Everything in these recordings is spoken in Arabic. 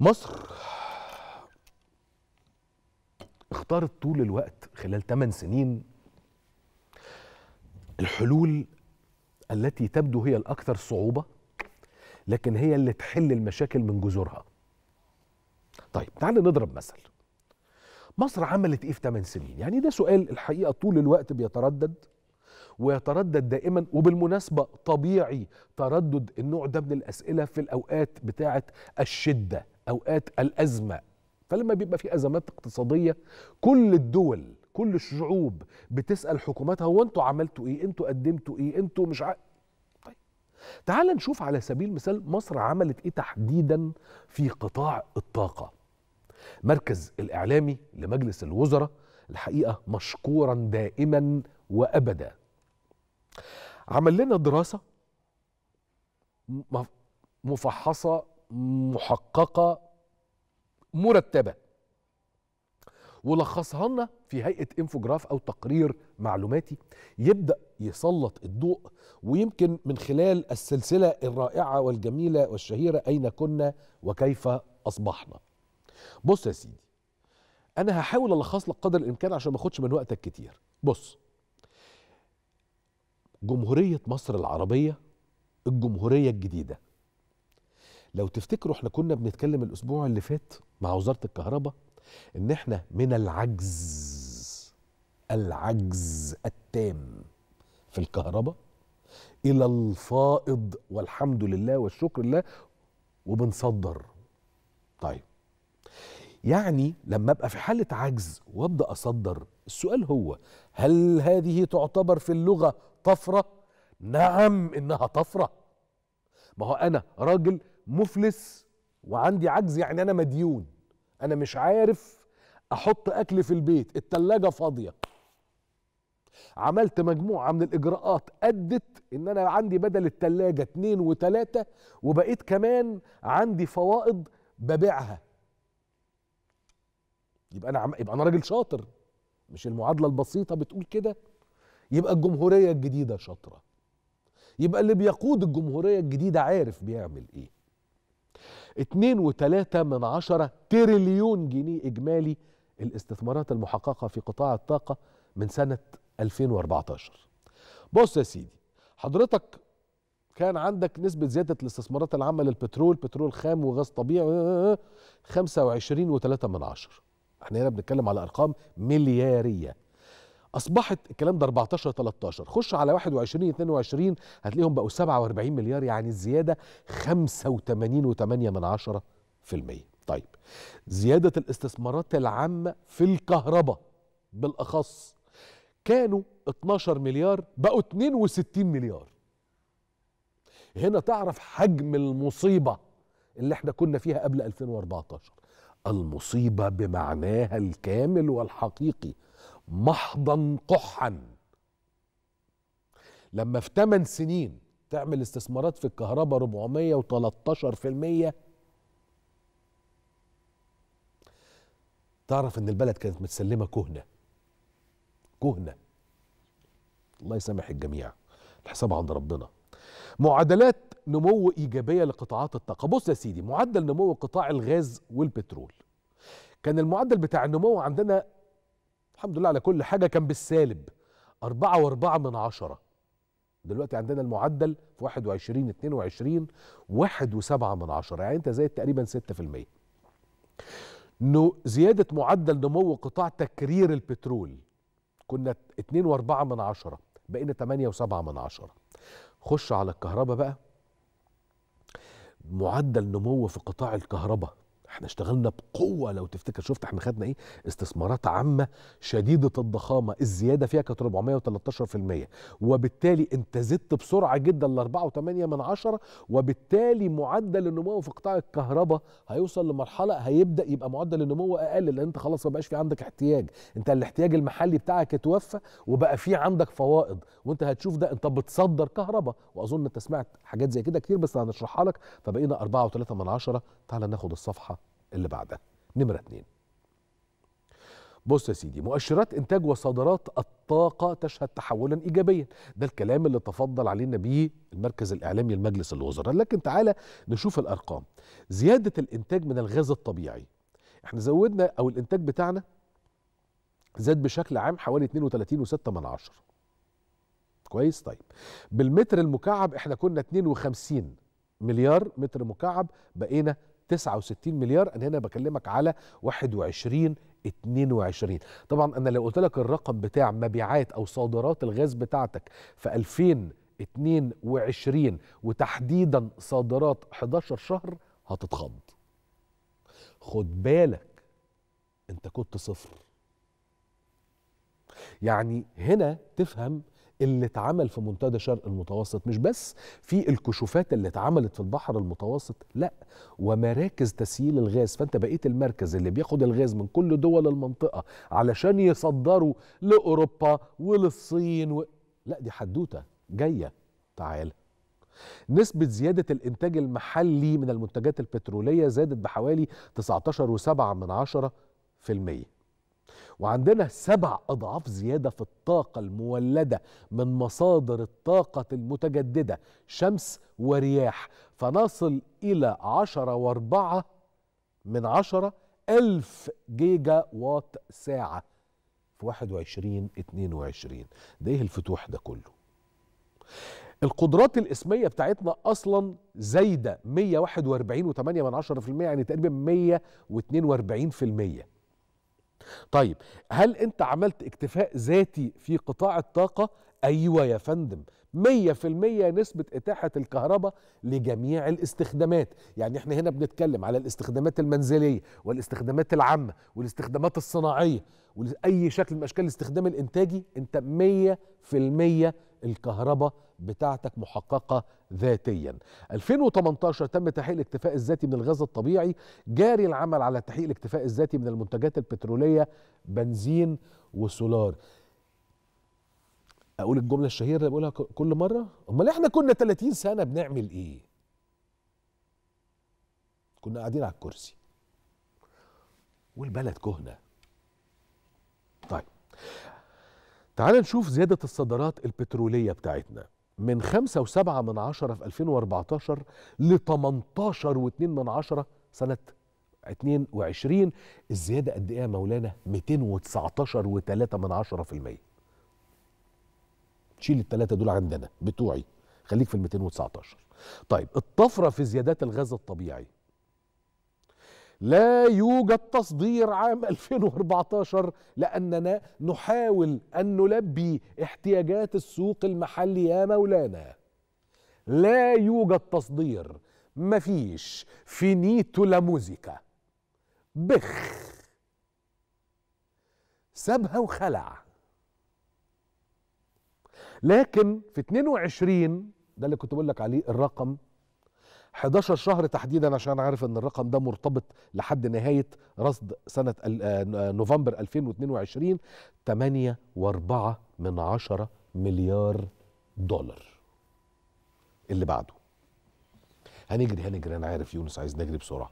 مصر اختارت طول الوقت خلال 8 سنين الحلول التي تبدو هي الأكثر صعوبة لكن هي اللي تحل المشاكل من جذورها طيب تعال نضرب مثل مصر عملت ايه في 8 سنين يعني ده سؤال الحقيقه طول الوقت بيتردد ويتردد دائما وبالمناسبه طبيعي تردد النوع ده من الاسئله في الاوقات بتاعه الشده اوقات الازمه فلما بيبقى في ازمات اقتصاديه كل الدول كل الشعوب بتسال حكوماتها هو انتوا عملتوا ايه انتوا قدمتوا ايه انتوا مش ع... طيب تعال نشوف على سبيل المثال مصر عملت ايه تحديدا في قطاع الطاقه مركز الاعلامي لمجلس الوزراء الحقيقه مشكورا دائما وابدا عمل لنا دراسه مفحصه محققه مرتبه ولخصها لنا في هيئه انفوجراف او تقرير معلوماتي يبدا يسلط الضوء ويمكن من خلال السلسله الرائعه والجميله والشهيره اين كنا وكيف اصبحنا. بص يا سيدي انا هحاول الخص لك قدر الامكان عشان ما اخدش من وقتك كتير. بص جمهوريه مصر العربيه الجمهوريه الجديده لو تفتكروا احنا كنا بنتكلم الاسبوع اللي فات مع وزاره الكهرباء ان احنا من العجز العجز التام في الكهرباء الى الفائض والحمد لله والشكر لله وبنصدر طيب يعني لما ابقى في حاله عجز وابدا اصدر السؤال هو هل هذه تعتبر في اللغه طفره نعم انها طفره ما هو انا راجل مفلس وعندي عجز يعني انا مديون انا مش عارف احط اكل في البيت التلاجة فاضية عملت مجموعة من الاجراءات ادت ان انا عندي بدل التلاجة اتنين وتلاتة وبقيت كمان عندي فوائض ببيعها يبقى انا عم... يبقى انا راجل شاطر مش المعادلة البسيطة بتقول كده يبقى الجمهورية الجديدة شاطرة يبقى اللي بيقود الجمهورية الجديدة عارف بيعمل ايه 2.3 من عشرة تريليون جنيه إجمالي الاستثمارات المحققة في قطاع الطاقة من سنة 2014 بص يا سيدي حضرتك كان عندك نسبة زيادة الاستثمارات العامة للبترول بترول خام وغاز طبيعي 25.3 من عشر احنا هنا بنتكلم على أرقام مليارية اصبحت الكلام ده 14 13 خش على 21 22 هتلاقيهم بقوا 47 مليار يعني الزياده 85.8% طيب زياده الاستثمارات العامه في الكهرباء بالاخص كانوا 12 مليار بقوا 62 مليار هنا تعرف حجم المصيبه اللي احنا كنا فيها قبل 2014 المصيبه بمعناها الكامل والحقيقي محضا قحا لما في 8 سنين تعمل استثمارات في الكهرباء 413% تعرف ان البلد كانت متسلمه كهنه كهنه الله يسامح الجميع الحساب عند ربنا معادلات نمو ايجابيه لقطاعات الطاقه بص يا سيدي معدل نمو قطاع الغاز والبترول كان المعدل بتاع النمو عندنا الحمد لله على كل حاجه كان بالسالب أربعة وأربعة من عشرة دلوقتي عندنا المعدل في 21 22 واحد وسبعة من عشرة يعني أنت زايد تقريبا 6% نو زيادة معدل نمو قطاع تكرير البترول كنا اتنين وأربعة من عشرة بقينا تمانية وسبعة من عشرة خش على الكهرباء بقى معدل نمو في قطاع الكهرباء احنا اشتغلنا بقوه لو تفتكر شفت احنا خدنا ايه استثمارات عامه شديده الضخامه الزياده فيها كانت 413% وبالتالي انت زدت بسرعه جدا ل 4.8 من عشرة وبالتالي معدل النمو في قطاع الكهرباء هيوصل لمرحله هيبدا يبقى معدل النمو اقل لان انت خلاص ما بقاش في عندك احتياج انت الاحتياج المحلي بتاعك اتوفى وبقى في عندك فوائض وانت هتشوف ده انت بتصدر كهرباء واظن انت سمعت حاجات زي كده كتير بس هنشرحها لك فبقينا 4.3 من عشرة تعال ناخد الصفحه اللي بعدها نمرة اتنين بص يا سيدي مؤشرات انتاج وصادرات الطاقه تشهد تحولا ايجابيا ده الكلام اللي تفضل علينا بيه المركز الاعلامي لمجلس الوزراء لكن تعالى نشوف الارقام زياده الانتاج من الغاز الطبيعي احنا زودنا او الانتاج بتاعنا زاد بشكل عام حوالي 32.6 من عشر كويس طيب بالمتر المكعب احنا كنا 52 مليار متر مكعب بقينا 69 مليار انا هنا بكلمك على 21 22 طبعا انا لو قلت لك الرقم بتاع مبيعات او صادرات الغاز بتاعتك في 2022 وتحديدا صادرات 11 شهر هتتخض خد بالك انت كنت صفر يعني هنا تفهم اللي اتعمل في منتدى شرق المتوسط مش بس في الكشوفات اللي اتعملت في البحر المتوسط لا ومراكز تسييل الغاز فانت بقيت المركز اللي بياخد الغاز من كل دول المنطقه علشان يصدروا لاوروبا وللصين و... لا دي حدوته جايه تعال نسبة زيادة الإنتاج المحلي من المنتجات البترولية زادت بحوالي 19.7 من عشرة في المية وعندنا سبع أضعاف زيادة في الطاقة المولدة من مصادر الطاقة المتجددة شمس ورياح فنصل إلى عشرة واربعة من عشرة ألف جيجا وات ساعة في 21 22 ده ايه الفتوح ده كله القدرات الاسميه بتاعتنا اصلا زايده 141.8 يعني تقريبا 142% طيب هل انت عملت اكتفاء ذاتي في قطاع الطاقة؟ ايوه يا فندم 100% نسبة إتاحة الكهرباء لجميع الاستخدامات يعني احنا هنا بنتكلم على الاستخدامات المنزلية والاستخدامات العامة والاستخدامات الصناعية وأي شكل من أشكال الاستخدام الإنتاجي أنت 100% الكهرباء بتاعتك محققة ذاتيا 2018 تم تحقيق الاكتفاء الذاتي من الغاز الطبيعي جاري العمل على تحقيق الاكتفاء الذاتي من المنتجات البترولية بنزين وسولار اقول الجمله الشهيره اللي بقولها كل مره امال احنا كنا 30 سنه بنعمل ايه كنا قاعدين على الكرسي والبلد كهنه طيب تعال نشوف زيادة الصادرات البترولية بتاعتنا من 5.7 من عشرة في 2014 ل 18.2 من عشرة سنة 22 الزيادة قد إيه يا مولانا 219.3 من عشرة في المية شيل الثلاثة دول عندنا بتوعي خليك في ال 219 طيب الطفرة في زيادات الغاز الطبيعي لا يوجد تصدير عام 2014 لأننا نحاول أن نلبي احتياجات السوق المحلي يا مولانا لا يوجد تصدير مفيش فينيتو لا موزيكا بخ سابها وخلع لكن في 22 ده اللي كنت بقول لك عليه الرقم 11 شهر تحديدا عشان عارف ان الرقم ده مرتبط لحد نهايه رصد سنه آه، آه، نوفمبر 2022 8 و4 من 10 مليار دولار اللي بعده هنجري هنجري انا عارف يونس عايز نجري بسرعه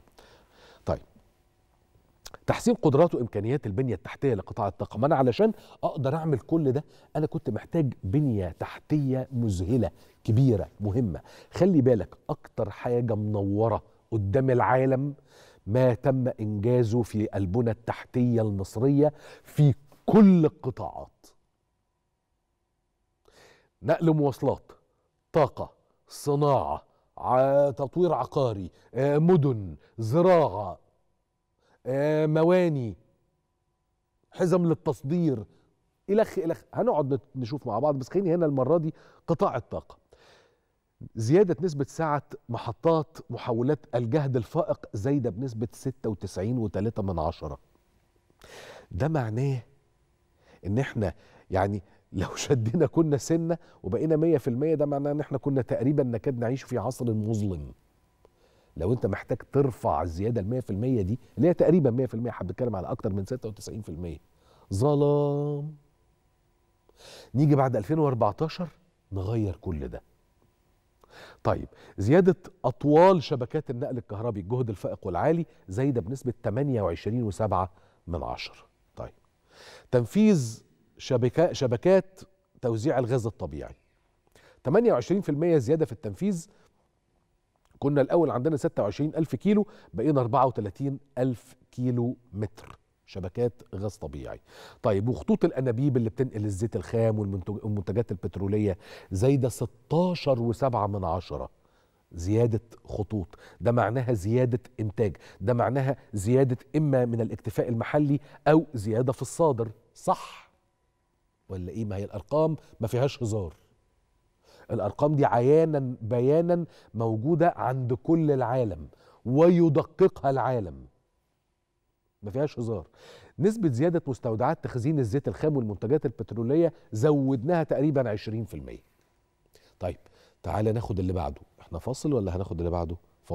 تحسين قدرات وامكانيات البنيه التحتيه لقطاع الطاقه ما انا علشان اقدر اعمل كل ده انا كنت محتاج بنيه تحتيه مذهله كبيره مهمه خلي بالك اكتر حاجه منوره قدام العالم ما تم انجازه في البنى التحتيه المصريه في كل القطاعات نقل مواصلات طاقه صناعه تطوير عقاري آه، مدن زراعه آه، مواني حزم للتصدير الخ الخ هنقعد نشوف مع بعض بس خليني هنا المره دي قطاع الطاقه زيادة نسبة سعة محطات محولات الجهد الفائق زايدة بنسبة 96.3 ده معناه ان احنا يعني لو شدينا كنا سنة وبقينا 100% ده معناه ان احنا كنا تقريبا نكاد نعيش في عصر مظلم لو انت محتاج ترفع الزياده ال 100% دي اللي هي تقريبا 100% احنا بنتكلم على اكتر من 96% ظلام نيجي بعد 2014 نغير كل ده طيب زيادة أطوال شبكات النقل الكهربي الجهد الفائق والعالي زايدة بنسبة 28.7 من عشر طيب تنفيذ شبكة شبكات توزيع الغاز الطبيعي 28% زيادة في التنفيذ كنا الاول عندنا 26000 كيلو بقينا 34000 كيلو متر شبكات غاز طبيعي طيب وخطوط الانابيب اللي بتنقل الزيت الخام والمنتجات البتروليه زايده 16 و7 من عشرة زيادة خطوط ده معناها زيادة إنتاج ده معناها زيادة إما من الاكتفاء المحلي أو زيادة في الصادر صح ولا إيه ما هي الأرقام ما فيهاش هزار الارقام دي عيانا بيانا موجوده عند كل العالم ويدققها العالم ما فيهاش هزار نسبة زيادة مستودعات تخزين الزيت الخام والمنتجات البترولية زودناها تقريبا 20% طيب تعالى ناخد اللي بعده احنا فاصل ولا هناخد اللي بعده ف...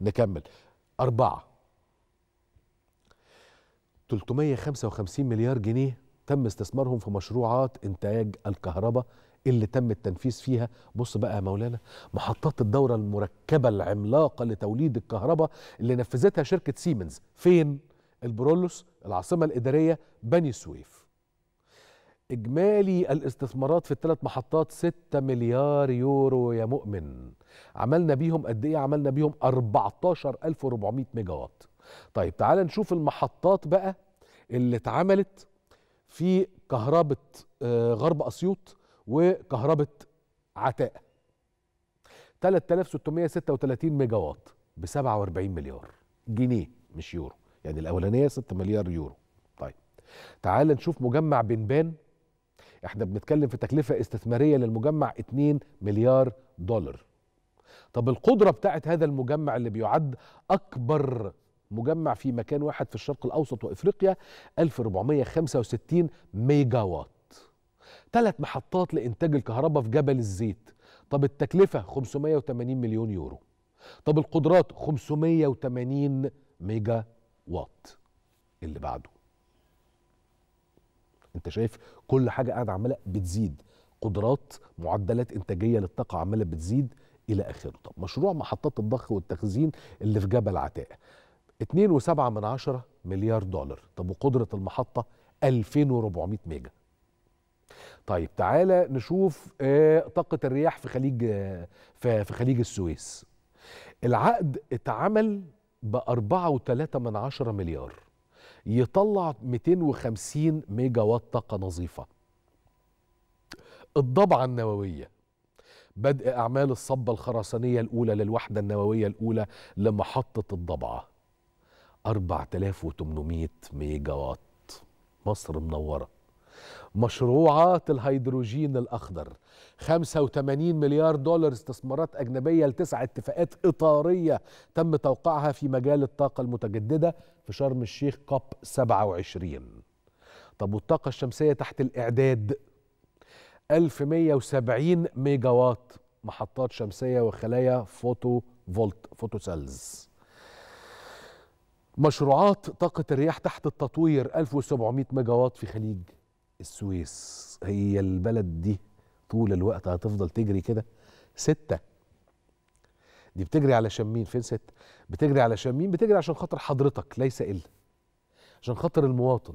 نكمل أربعة 355 مليار جنيه تم استثمارهم في مشروعات إنتاج الكهرباء اللي تم التنفيذ فيها بص بقى يا مولانا محطات الدوره المركبه العملاقه لتوليد الكهرباء اللي نفذتها شركه سيمنز فين البرولوس العاصمه الاداريه بني سويف اجمالي الاستثمارات في الثلاث محطات 6 مليار يورو يا مؤمن عملنا بيهم قد ايه عملنا بيهم 14400 ميجا وات طيب تعال نشوف المحطات بقى اللي اتعملت في كهربة آه، غرب أسيوط وكهرباء عتاء 3636 ميجا واط ب 47 مليار جنيه مش يورو يعني الاولانيه 6 مليار يورو طيب تعال نشوف مجمع بنبان احنا بنتكلم في تكلفه استثماريه للمجمع 2 مليار دولار طب القدره بتاعت هذا المجمع اللي بيعد اكبر مجمع في مكان واحد في الشرق الاوسط وافريقيا 1465 ميجا وات ثلاث محطات لإنتاج الكهرباء في جبل الزيت طب التكلفة 580 مليون يورو طب القدرات 580 ميجا وات اللي بعده انت شايف كل حاجة قاعدة عمالة بتزيد قدرات معدلات إنتاجية للطاقة عمالة بتزيد إلى آخره طب مشروع محطات الضخ والتخزين اللي في جبل عتاء 2.7 مليار دولار طب وقدرة المحطة 2400 ميجا طيب تعالى نشوف آه، طاقة الرياح في خليج آه، في خليج السويس العقد اتعمل ب 4.3 مليار يطلع 250 ميجا وات طاقة نظيفة الضبعة النووية بدء أعمال الصبة الخرسانية الأولى للوحدة النووية الأولى لمحطة الضبعة 4800 ميجا وات مصر منوره مشروعات الهيدروجين الأخضر 85 مليار دولار استثمارات أجنبية لتسع اتفاقات إطارية تم توقعها في مجال الطاقة المتجددة في شرم الشيخ كوب 27 طب والطاقة الشمسية تحت الإعداد 1170 ميجا وات محطات شمسية وخلايا فوتو فولت فوتو سيلز مشروعات طاقة الرياح تحت التطوير 1700 ميجا وات في خليج السويس هي البلد دي طول الوقت هتفضل تجري كده ستة دي بتجري على شمين فين ستة بتجري على شمين بتجري عشان خاطر حضرتك ليس إلا عشان خاطر المواطن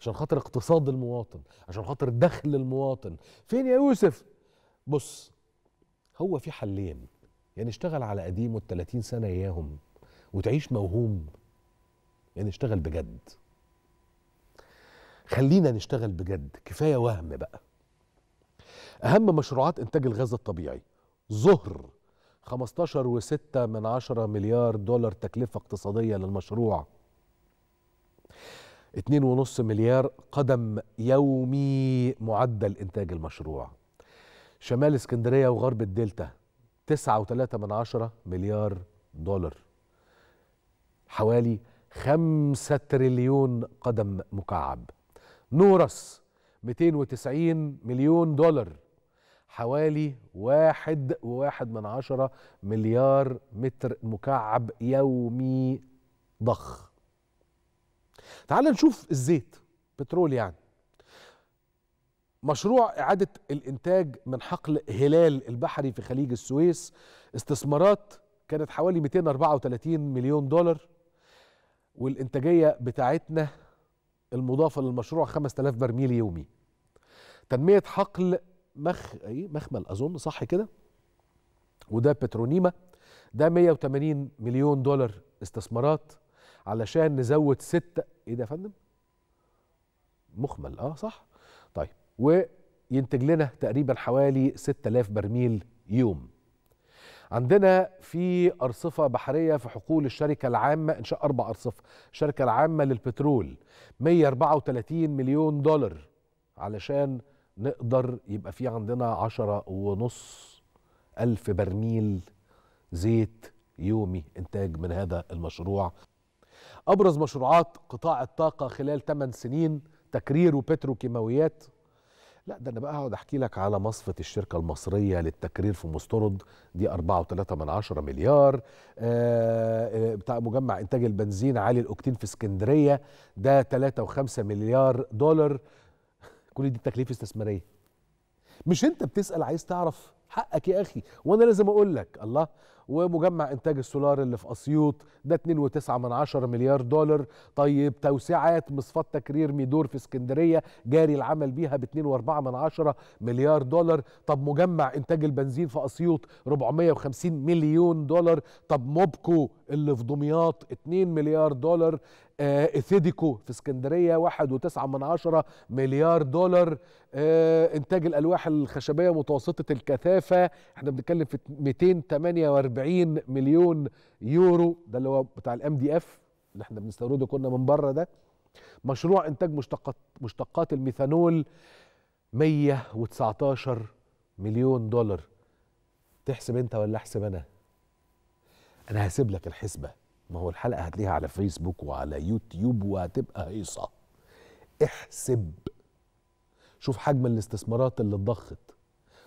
عشان خاطر اقتصاد المواطن عشان خاطر دخل المواطن فين يا يوسف بص هو في حلين يا يعني نشتغل على قديمه وال 30 سنه اياهم وتعيش موهوم يا يعني نشتغل بجد خلينا نشتغل بجد كفايه وهم بقى اهم مشروعات انتاج الغاز الطبيعي ظهر 15 و6 من 10 مليار دولار تكلفه اقتصاديه للمشروع 2.5 مليار قدم يومي معدل انتاج المشروع شمال اسكندريه وغرب الدلتا 9.3 من 10 مليار دولار حوالي 5 تريليون قدم مكعب نورس 290 مليون دولار حوالي واحد وواحد من عشرة مليار متر مكعب يومي ضخ تعال نشوف الزيت بترول يعني مشروع إعادة الإنتاج من حقل هلال البحري في خليج السويس استثمارات كانت حوالي 234 مليون دولار والإنتاجية بتاعتنا المضافة للمشروع 5000 برميل يومي تنمية حقل مخ ايه مخمل أظن صح كده وده بترونيما ده 180 مليون دولار استثمارات علشان نزود ستة ايه ده يا فندم مخمل اه صح طيب وينتج لنا تقريبا حوالي 6000 برميل يوم عندنا في أرصفة بحرية في حقول الشركة العامة إنشاء أربع أرصفة الشركة العامة للبترول 134 مليون دولار علشان نقدر يبقى في عندنا عشرة ونص ألف برميل زيت يومي إنتاج من هذا المشروع أبرز مشروعات قطاع الطاقة خلال 8 سنين تكرير وبتروكيماويات لا ده انا بقى هقعد احكي لك على مصفه الشركه المصريه للتكرير في مسترد دي 4.3 مليار آه، آه، بتاع مجمع انتاج البنزين عالي الاوكتين في اسكندريه ده 3.5 مليار دولار كل دي تكاليف استثماريه مش انت بتسال عايز تعرف حقك يا اخي وانا لازم اقول لك الله ومجمع انتاج السولار اللي في اسيوط ده 2.9 من 10 مليار دولار طيب توسيعات مصفات تكرير ميدور في اسكندريه جاري العمل بيها ب 2.4 من 10 مليار دولار طب مجمع انتاج البنزين في اسيوط 450 مليون دولار طب موبكو اللي في دمياط 2 مليار دولار آه، اثيديكو في اسكندريه 1.9 مليار دولار آه، انتاج الالواح الخشبيه متوسطه الكثافه احنا بنتكلم في 248 مليون يورو ده اللي هو بتاع الام دي اف اللي احنا بنستورده كنا من بره ده مشروع انتاج مشتقات مشتقات الميثانول 119 مليون دولار تحسب انت ولا احسب انا انا هسيب لك الحسبه ما هو الحلقه هتلاقيها على فيسبوك وعلى يوتيوب وهتبقى هيصه احسب شوف حجم الاستثمارات اللي اتضخت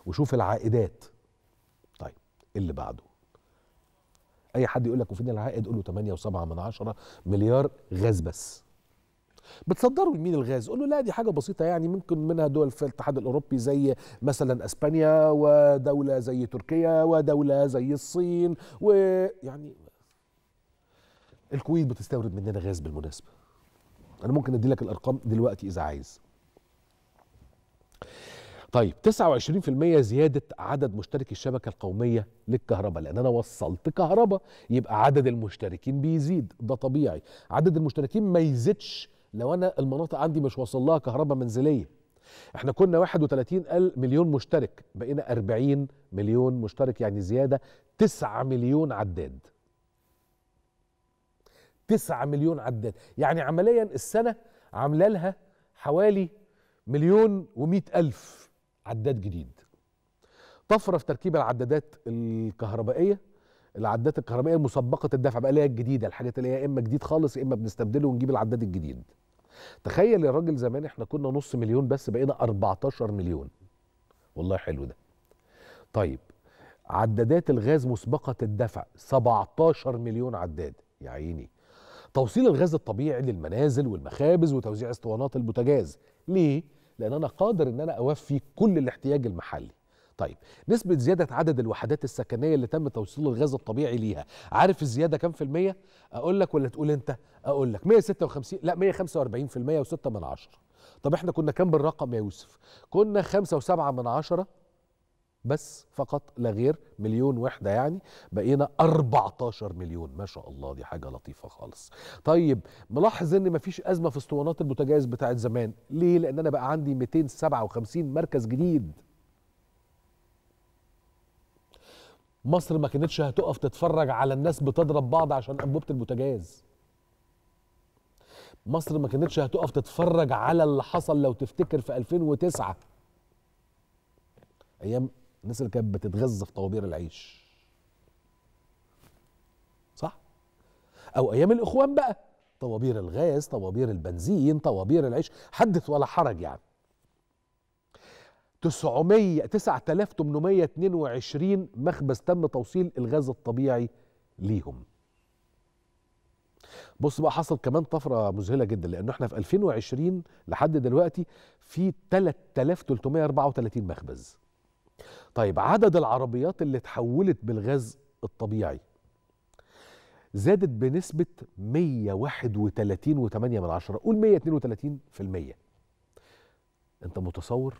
وشوف العائدات طيب إيه اللي بعده اي حد يقول لك وفين العائد قول له 8.7 من مليار غاز بس بتصدروا لمين الغاز قول له لا دي حاجه بسيطه يعني ممكن منها دول في الاتحاد الاوروبي زي مثلا اسبانيا ودوله زي تركيا ودوله زي الصين ويعني الكويت بتستورد مننا غاز بالمناسبه انا ممكن ادي لك الارقام دلوقتي اذا عايز طيب 29% زيادة عدد مشتركي الشبكة القومية للكهرباء لأن أنا وصلت كهرباء يبقى عدد المشتركين بيزيد ده طبيعي عدد المشتركين ما يزيدش لو أنا المناطق عندي مش واصل لها كهرباء منزلية احنا كنا 31 مليون مشترك بقينا 40 مليون مشترك يعني زيادة 9 مليون عداد 9 مليون عداد يعني عمليا السنه عامله لها حوالي مليون و ألف عداد جديد طفره في تركيب العدادات الكهربائيه العدادات الكهربائيه مسبقه الدفع بقى اللي هي الجديده الحاجات اللي هي يا اما جديد خالص يا اما بنستبدله ونجيب العداد الجديد تخيل يا راجل زمان احنا كنا نص مليون بس بقينا 14 مليون والله حلو ده طيب عدادات الغاز مسبقه الدفع 17 مليون عداد يا عيني توصيل الغاز الطبيعي للمنازل والمخابز وتوزيع اسطوانات البوتاجاز ليه؟ لأن أنا قادر إن أنا أوفي كل الاحتياج المحلي طيب نسبة زيادة عدد الوحدات السكنية اللي تم توصيل الغاز الطبيعي ليها عارف الزيادة كام في المية؟ أقول لك ولا تقول أنت؟ أقول لك 156 لا 145 في المية وستة من عشرة طب احنا كنا كام بالرقم يا يوسف؟ كنا خمسة وسبعة من عشرة بس فقط لا غير مليون وحده يعني بقينا 14 مليون ما شاء الله دي حاجه لطيفه خالص طيب ملاحظ ان مفيش ازمه في اسطوانات البوتاجاز بتاعه زمان ليه لان انا بقى عندي 257 مركز جديد مصر ما كانتش هتقف تتفرج على الناس بتضرب بعض عشان انبوبه البوتاجاز مصر ما كانتش هتقف تتفرج على اللي حصل لو تفتكر في 2009 ايام الناس اللي كانت بتتغذى في طوابير العيش صح او ايام الاخوان بقى طوابير الغاز طوابير البنزين طوابير العيش حدث ولا حرج يعني 900 9822 مخبز تم توصيل الغاز الطبيعي ليهم بص بقى حصل كمان طفره مذهله جدا لانه احنا في 2020 لحد دلوقتي في 3334 مخبز طيب عدد العربيات اللي تحولت بالغاز الطبيعي زادت بنسبة 131.8 من عشرة قول 132% انت متصور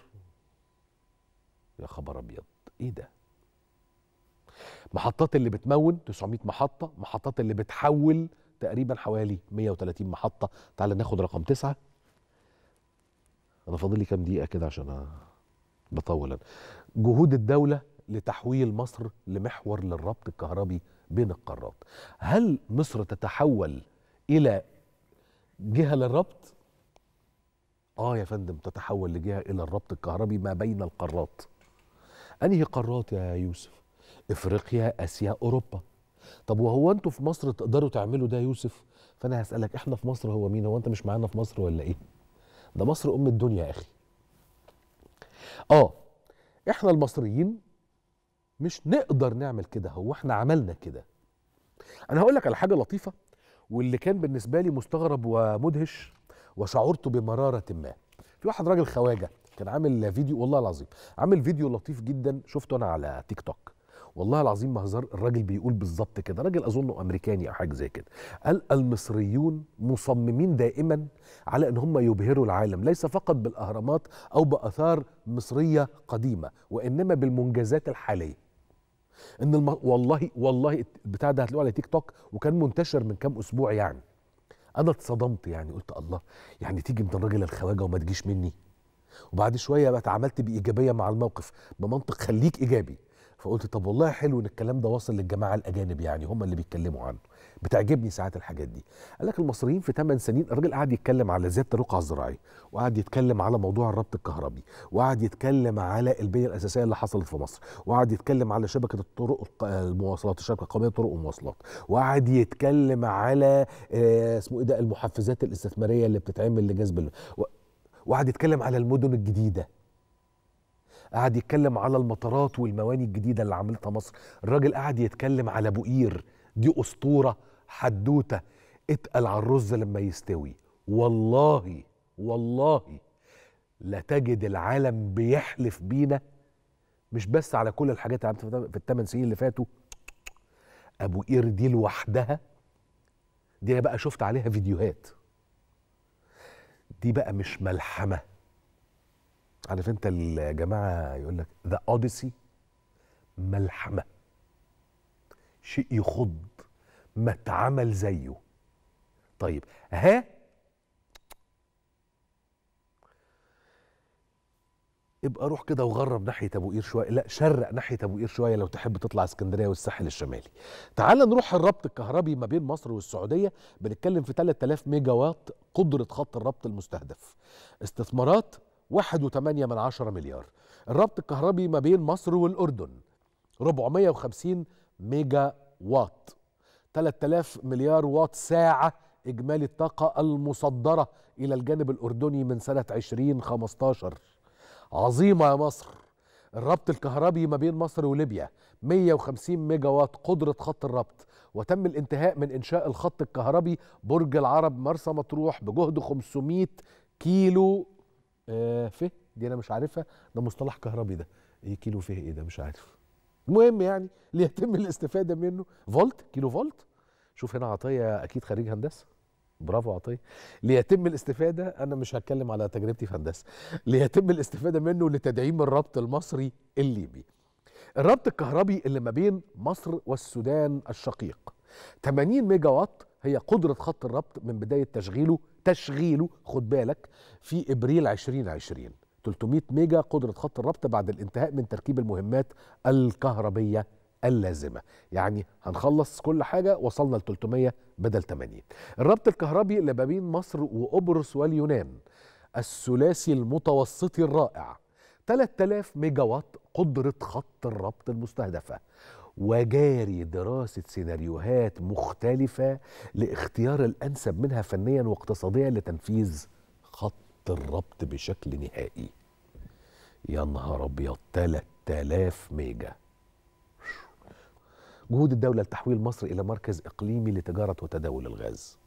يا خبر ابيض ايه ده محطات اللي بتمون 900 محطة محطات اللي بتحول تقريبا حوالي 130 محطة تعال ناخد رقم تسعة انا فاضل لي كام دقيقة كده عشان بطول انا جهود الدولة لتحويل مصر لمحور للربط الكهربي بين القارات هل مصر تتحول إلى جهة للربط؟ آه يا فندم تتحول لجهة إلى الربط الكهربي ما بين القارات أنهي قارات يا يوسف؟ إفريقيا آسيا أوروبا طب وهو أنتوا في مصر تقدروا تعملوا ده يا يوسف؟ فأنا هسألك إحنا في مصر هو مين؟ هو أنت مش معانا في مصر ولا إيه؟ ده مصر أم الدنيا يا أخي آه احنا المصريين مش نقدر نعمل كده هو احنا عملنا كده انا هقول لك على حاجه لطيفه واللي كان بالنسبه لي مستغرب ومدهش وشعرت بمراره ما في واحد راجل خواجه كان عامل فيديو والله العظيم عامل فيديو لطيف جدا شفته انا على تيك توك والله العظيم ما هزار الراجل بيقول بالظبط كده راجل اظنه امريكاني او حاجه زي كده قال المصريون مصممين دائما على ان هم يبهروا العالم ليس فقط بالاهرامات او باثار مصريه قديمه وانما بالمنجزات الحاليه ان الم... والله والله البتاع ده هتلاقوه على تيك توك وكان منتشر من كام اسبوع يعني انا اتصدمت يعني قلت الله يعني تيجي من الراجل الخواجه وما تجيش مني وبعد شويه بقى اتعاملت بايجابيه مع الموقف بمنطق خليك ايجابي فقلت طب والله حلو ان الكلام ده واصل للجماعه الاجانب يعني هم اللي بيتكلموا عنه بتعجبني ساعات الحاجات دي قال لك المصريين في 8 سنين الراجل قعد يتكلم على زياده الرقعه الزراعيه وقعد يتكلم على موضوع الربط الكهربي وقعد يتكلم على البنيه الاساسيه اللي حصلت في مصر وقعد يتكلم على شبكه الطرق المواصلات آه، الشبكه القوميه طرق ومواصلات وقعد يتكلم على آه، اسمه ايه ده المحفزات الاستثماريه اللي بتتعمل لجذب وقعد يتكلم على المدن الجديده قعد يتكلم على المطارات والمواني الجديده اللي عملتها مصر الراجل قعد يتكلم على بؤير دي اسطوره حدوته اتقل على الرز لما يستوي والله والله لتجد العالم بيحلف بينا مش بس على كل الحاجات اللي عملتها في الثمان سنين اللي فاتوا ابو قير دي لوحدها دي انا بقى شفت عليها فيديوهات دي بقى مش ملحمه عارف انت الجماعه يقول لك ذا اوديسي ملحمه شيء يخض ما اتعمل زيه طيب ها ابقى روح كده وغرب ناحيه ابو قير شويه لا شرق ناحيه ابو قير شويه لو تحب تطلع اسكندريه والساحل الشمالي تعال نروح الربط الكهربي ما بين مصر والسعوديه بنتكلم في 3000 ميجا وات قدره خط الربط المستهدف استثمارات 1.8 من عشرة مليار الربط الكهربي ما بين مصر والأردن 450 ميجا وات 3000 مليار وات ساعة إجمالي الطاقة المصدرة إلى الجانب الأردني من سنة 2015 عظيمة يا مصر الربط الكهربي ما بين مصر وليبيا 150 ميجا وات قدرة خط الربط وتم الانتهاء من إنشاء الخط الكهربي برج العرب مرسى مطروح بجهد 500 كيلو آه فيه دي انا مش عارفها ده مصطلح كهربي ده ايه كيلو فيه ايه ده مش عارف المهم يعني اللي يتم الاستفاده منه فولت كيلو فولت شوف هنا عطيه اكيد خريج هندسه برافو عطيه ليتم الاستفاده انا مش هتكلم على تجربتي في هندسه ليتم الاستفاده منه لتدعيم الربط المصري الليبي الربط الكهربي اللي ما بين مصر والسودان الشقيق 80 ميجا وات هي قدرة خط الربط من بداية تشغيله تشغيله خد بالك في إبريل 2020 300 ميجا قدرة خط الربط بعد الانتهاء من تركيب المهمات الكهربية اللازمة يعني هنخلص كل حاجة وصلنا ل 300 بدل 80 الربط الكهربي اللي ما بين مصر وقبرص واليونان الثلاثي المتوسطي الرائع 3000 ميجا وات قدرة خط الربط المستهدفة وجاري دراسة سيناريوهات مختلفة لاختيار الأنسب منها فنيا واقتصاديا لتنفيذ خط الربط بشكل نهائي يا نهار أبيض 3000 ميجا جهود الدولة لتحويل مصر إلى مركز إقليمي لتجارة وتداول الغاز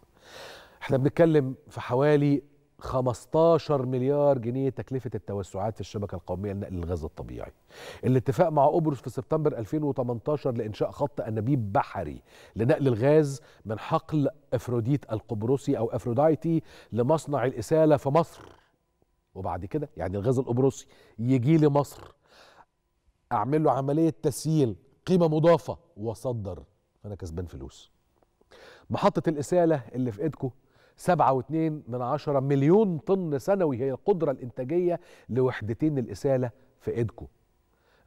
احنا بنتكلم في حوالي 15 مليار جنيه تكلفة التوسعات في الشبكة القومية لنقل الغاز الطبيعي الاتفاق مع أوبروس في سبتمبر 2018 لإنشاء خط أنابيب بحري لنقل الغاز من حقل أفروديت القبرصي أو أفرودايتي لمصنع الإسالة في مصر وبعد كده يعني الغاز القبرصي يجي لمصر أعمل له عملية تسييل قيمة مضافة وأصدر فأنا كسبان فلوس محطة الإسالة اللي في إيدكم 7.2 من عشرة مليون طن سنوي هي القدرة الإنتاجية لوحدتين الإسالة في إيدكو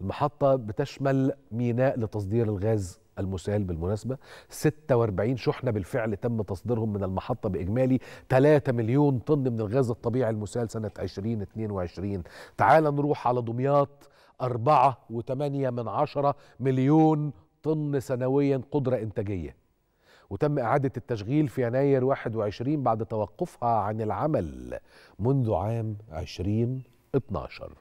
المحطة بتشمل ميناء لتصدير الغاز المسال بالمناسبة 46 شحنة بالفعل تم تصديرهم من المحطة بإجمالي 3 مليون طن من الغاز الطبيعي المسال سنة 2022 تعال نروح على دمياط 4.8 من عشرة مليون طن سنويا قدرة إنتاجية وتم إعادة التشغيل في يناير 21 بعد توقفها عن العمل منذ عام 2012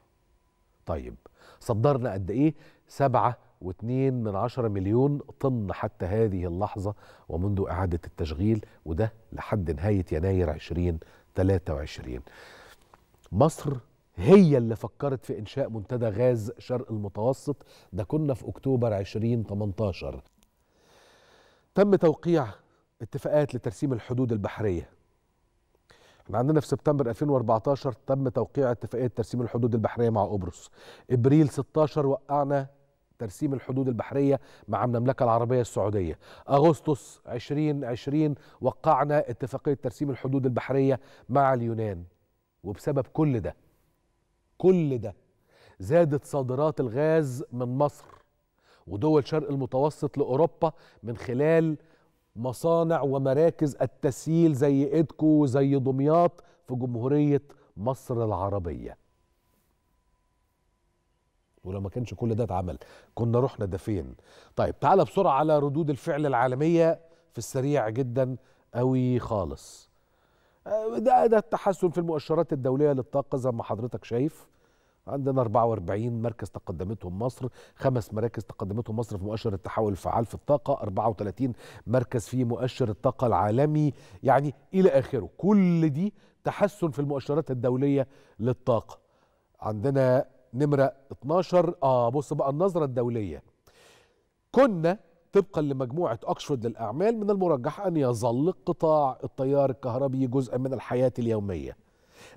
طيب صدرنا قد إيه؟ سبعة واثنين من عشرة مليون طن حتى هذه اللحظة ومنذ إعادة التشغيل وده لحد نهاية يناير 2023 مصر هي اللي فكرت في إنشاء منتدى غاز شرق المتوسط ده كنا في أكتوبر 2018 تم توقيع اتفاقات لترسيم الحدود البحريه احنا عندنا في سبتمبر 2014 تم توقيع اتفاقيه ترسيم الحدود البحريه مع قبرص ابريل 16 وقعنا ترسيم الحدود البحريه مع المملكه العربيه السعوديه اغسطس 2020 وقعنا اتفاقيه ترسيم الحدود البحريه مع اليونان وبسبب كل ده كل ده زادت صادرات الغاز من مصر ودول شرق المتوسط لاوروبا من خلال مصانع ومراكز التسييل زي ايدكو وزي دمياط في جمهوريه مصر العربيه ولو ما كانش كل ده اتعمل كنا رحنا ده فين طيب تعالى بسرعه على ردود الفعل العالميه في السريع جدا قوي خالص آه، ده ده التحسن في المؤشرات الدوليه للطاقه زي ما حضرتك شايف عندنا 44 مركز تقدمتهم مصر خمس مراكز تقدمتهم مصر في مؤشر التحول الفعال في الطاقة 34 مركز في مؤشر الطاقة العالمي يعني إلى آخره كل دي تحسن في المؤشرات الدولية للطاقة عندنا نمرة 12 آه بص بقى النظرة الدولية كنا طبقا لمجموعة أكسفورد للأعمال من المرجح أن يظل قطاع التيار الكهربي جزءا من الحياة اليومية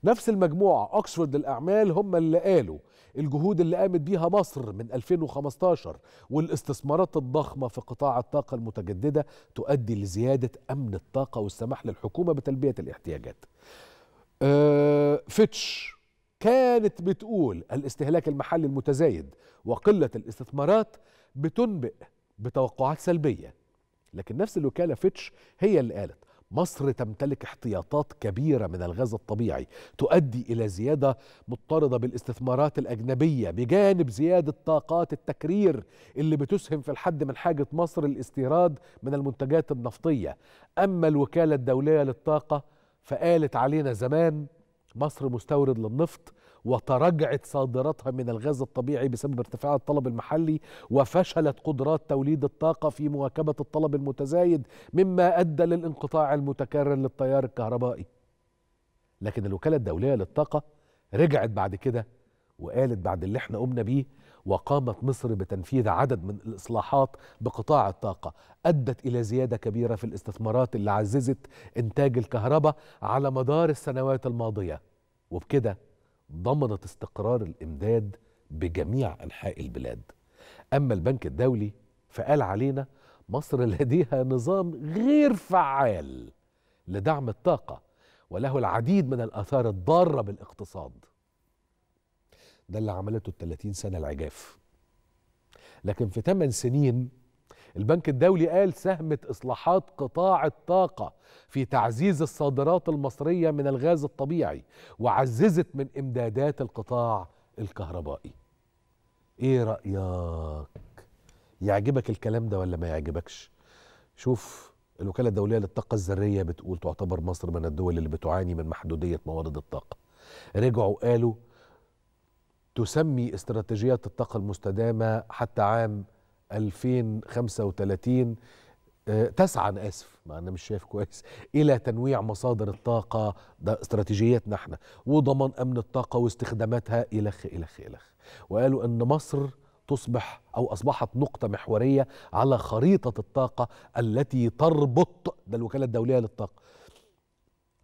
نفس المجموعة أكسفورد للأعمال هم اللي قالوا الجهود اللي قامت بيها مصر من 2015 والاستثمارات الضخمة في قطاع الطاقة المتجددة تؤدي لزيادة أمن الطاقة والسماح للحكومة بتلبية الاحتياجات أه فيتش كانت بتقول الاستهلاك المحلي المتزايد وقلة الاستثمارات بتنبئ بتوقعات سلبية لكن نفس الوكالة فيتش هي اللي قالت مصر تمتلك احتياطات كبيرة من الغاز الطبيعي تؤدي إلى زيادة مضطردة بالاستثمارات الأجنبية بجانب زيادة طاقات التكرير اللي بتسهم في الحد من حاجة مصر الاستيراد من المنتجات النفطية أما الوكالة الدولية للطاقة فقالت علينا زمان مصر مستورد للنفط وتراجعت صادراتها من الغاز الطبيعي بسبب ارتفاع الطلب المحلي وفشلت قدرات توليد الطاقة في مواكبة الطلب المتزايد مما أدى للانقطاع المتكرر للتيار الكهربائي لكن الوكالة الدولية للطاقة رجعت بعد كده وقالت بعد اللي احنا قمنا بيه وقامت مصر بتنفيذ عدد من الإصلاحات بقطاع الطاقة أدت إلى زيادة كبيرة في الاستثمارات اللي عززت إنتاج الكهرباء على مدار السنوات الماضية وبكده ضمنت استقرار الامداد بجميع انحاء البلاد اما البنك الدولي فقال علينا مصر لديها نظام غير فعال لدعم الطاقه وله العديد من الاثار الضاره بالاقتصاد ده اللي عملته ال 30 سنه العجاف لكن في 8 سنين البنك الدولي قال ساهمت إصلاحات قطاع الطاقة في تعزيز الصادرات المصرية من الغاز الطبيعي وعززت من إمدادات القطاع الكهربائي إيه رأيك؟ يعجبك الكلام ده ولا ما يعجبكش؟ شوف الوكالة الدولية للطاقة الذرية بتقول تعتبر مصر من الدول اللي بتعاني من محدودية موارد الطاقة رجعوا قالوا تسمي استراتيجيات الطاقة المستدامة حتى عام 2035 آه، تسعى انا اسف ما انا مش شايف كويس الى تنويع مصادر الطاقه ده استراتيجيتنا احنا وضمان امن الطاقه واستخداماتها الخ الخ الخ وقالوا ان مصر تصبح او اصبحت نقطه محوريه على خريطه الطاقه التي تربط ده الوكاله الدوليه للطاقه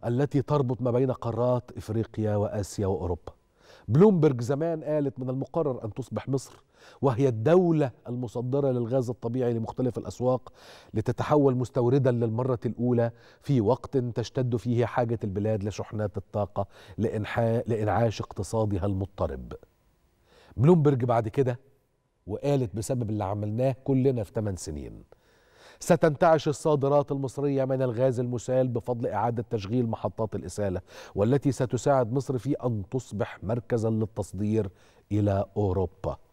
التي تربط ما بين قارات افريقيا واسيا واوروبا بلومبرج زمان قالت من المقرر ان تصبح مصر وهي الدولة المصدرة للغاز الطبيعي لمختلف الأسواق لتتحول مستوردا للمرة الأولى في وقت تشتد فيه حاجة البلاد لشحنات الطاقة لإنحاء لإنعاش اقتصادها المضطرب بلومبرج بعد كده وقالت بسبب اللي عملناه كلنا في 8 سنين ستنتعش الصادرات المصرية من الغاز المسال بفضل إعادة تشغيل محطات الإسالة والتي ستساعد مصر في أن تصبح مركزا للتصدير إلى أوروبا